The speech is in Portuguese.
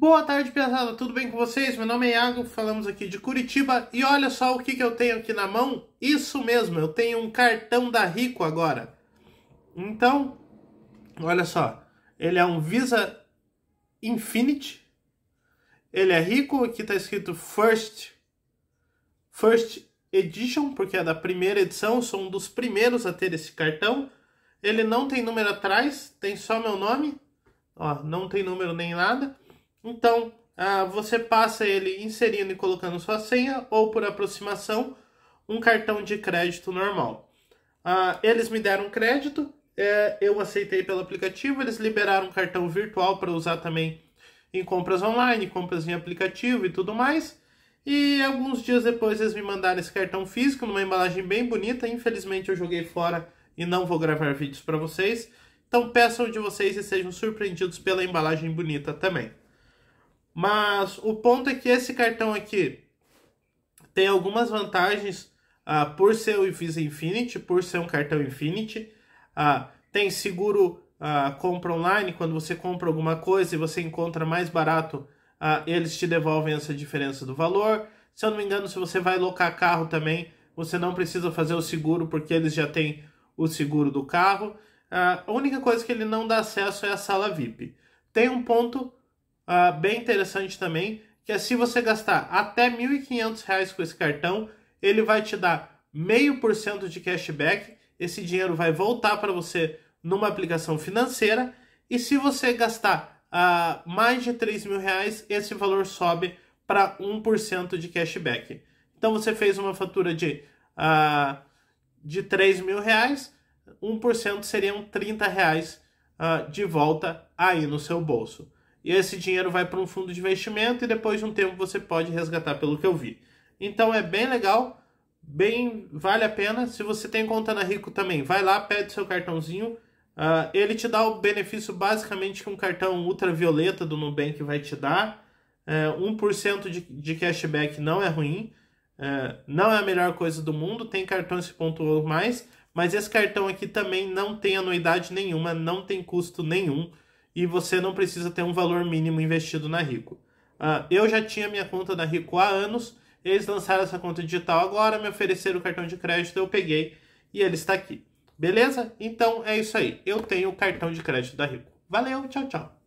Boa tarde, pesada. Tudo bem com vocês? Meu nome é Iago, falamos aqui de Curitiba. E olha só o que, que eu tenho aqui na mão. Isso mesmo, eu tenho um cartão da Rico agora. Então, olha só. Ele é um Visa Infinity. Ele é rico, aqui tá escrito First, First Edition, porque é da primeira edição, sou um dos primeiros a ter esse cartão. Ele não tem número atrás, tem só meu nome. Ó, não tem número nem nada. Então, ah, você passa ele inserindo e colocando sua senha ou por aproximação um cartão de crédito normal. Ah, eles me deram crédito, é, eu aceitei pelo aplicativo, eles liberaram um cartão virtual para usar também em compras online, compras em aplicativo e tudo mais. E alguns dias depois eles me mandaram esse cartão físico numa embalagem bem bonita. Infelizmente eu joguei fora e não vou gravar vídeos para vocês. Então peçam de vocês e sejam surpreendidos pela embalagem bonita também. Mas o ponto é que esse cartão aqui tem algumas vantagens uh, por ser o Visa Infinity, por ser um cartão Infinity. Uh, tem seguro uh, compra online, quando você compra alguma coisa e você encontra mais barato, eles te devolvem essa diferença do valor. Se eu não me engano, se você vai locar carro também, você não precisa fazer o seguro porque eles já têm o seguro do carro. a única coisa que ele não dá acesso é a sala VIP. Tem um ponto uh, bem interessante também, que é se você gastar até R$ 1.500 com esse cartão, ele vai te dar meio por cento de cashback. Esse dinheiro vai voltar para você numa aplicação financeira. E se você gastar uh, mais de R$ mil reais, esse valor sobe para 1% de cashback. Então você fez uma fatura de, uh, de 3 mil reais, 1% seriam 30 reais uh, de volta aí no seu bolso e esse dinheiro vai para um fundo de investimento e depois de um tempo você pode resgatar, pelo que eu vi. Então é bem legal, bem vale a pena. Se você tem conta na Rico também, vai lá, pede seu cartãozinho. Uh, ele te dá o benefício basicamente que um cartão ultravioleta do Nubank vai te dar. É, uh, 1% de, de cashback não é ruim, é, não é a melhor coisa do mundo. Tem cartões que pontuam mais, mas esse cartão aqui também não tem anuidade nenhuma, não tem custo nenhum e você não precisa ter um valor mínimo investido na Rico. Uh, eu já tinha minha conta da Rico há anos, eles lançaram essa conta digital agora, me ofereceram o cartão de crédito, eu peguei e ele está aqui. Beleza? Então é isso aí. Eu tenho o cartão de crédito da Rico. Valeu, tchau, tchau.